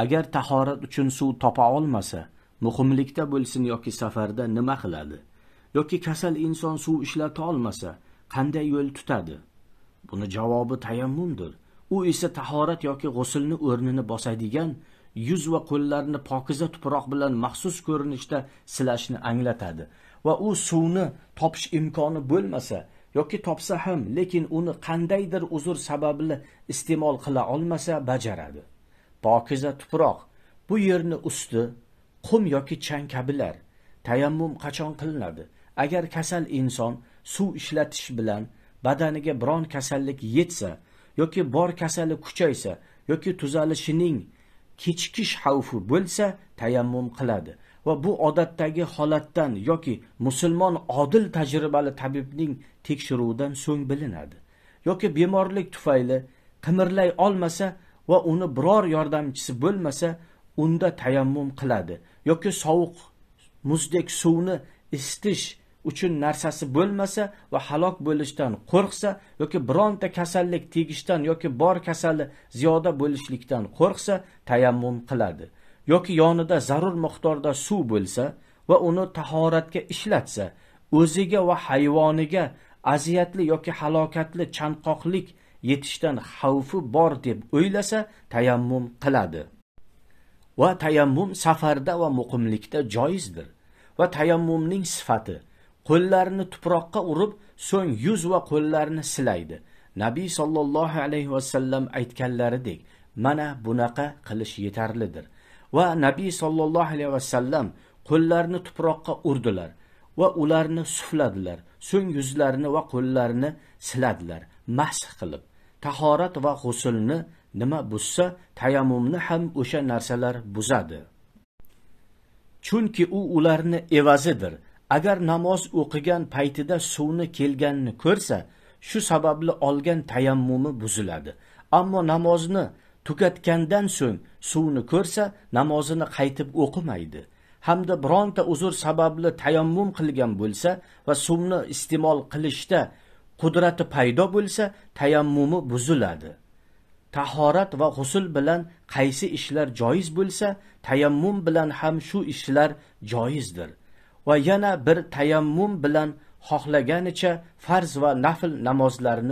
agar tahorat uchun suv topa olmasa muhimlikda bo'lsin yoki safarda nima qiladi yoki kasal inson suv ishlata olmasa qanday yo'l tutadi buni javobi tayammumdir u esa tahorat yoki g'uslni o'rnini bosadigan yuz va qo'llarni pokiza tuproq bilan maxsus ko'rinishda silashni anglatadi va u suvni topish imkoni bo'lmasa yoki topsa ham lekin uni qandaydir uzr sababli iste'mol qila olmasa bajaradi pokiza tuproq bu yerni usti qum yoki chang kabilar tayammum qachon qilinadi agar kasal inson suv ishlatish bilan badaniga biron kasallik yetsa yoki bor kasali kuchaysa yoki tuzalishining kechikish xavfi bo'lsa tayammum qiladi va bu odatdagi holatdan yoki musulmon odil tajribali tabibning tekshiruvidan so'ng bilinadi yoki bemorlik tufayli qimirlay olmasa va uni biror yordamchisi bo'lmasa unda tayammum qiladi yoki sovuq muzdek suvni isitish uchun narsasi bo'lmasa va halok bo'lishdan qo'rqsa yoki bironta kasallik tegishdan yoki bor kasali ziyoda bo'lishlikdan qo'rqsa tayammum qiladi yoki yonida zarur miqdorda suv bo'lsa va uni tahoratga ishlatsa o'ziga va hayvoniga aziyatli yoki halokatli chanqoqlik yetishdan xavfi bor deb o'ylasa tayammum qiladi va tayammum safarda va muqimlikda joizdir va tayammumning sifati qo'llarini tuproqqa urib so'ng yuz va qo'llarini silaydi nabiy sollallohu alayhi vasallam aytganlaridek mana bunaqa qilish yetarlidir va nabiy sollallohu alayhi vasallam qo'llarini tuproqqa urdilar va ularni sufladilar so'ng yuzlarini va qo'llarini siladilar masx qilib tahorat va g'usulni nima buzsa tayammumni ham o'sha narsalar buzadi chunki u ularni evazidir agar namoz o'qigan paytida suvni kelganini ko'rsa shu sababli olgan tayammumi buziladi ammo namozni tugatgandan so'ng suvni ko'rsa namozini qaytib o'qimaydi hamda bironta uzr sababli tayammum qilgan bo'lsa va suvni iste'mol qilishda qudrati paydo bo'lsa tayammumi buziladi tahorat va g'usul bilan qaysi ishlar joiz bo'lsa tayammum bilan ham shu ishlar joizdir va yana bir tayammum bilan xohlaganicha farz va nafl namozlarini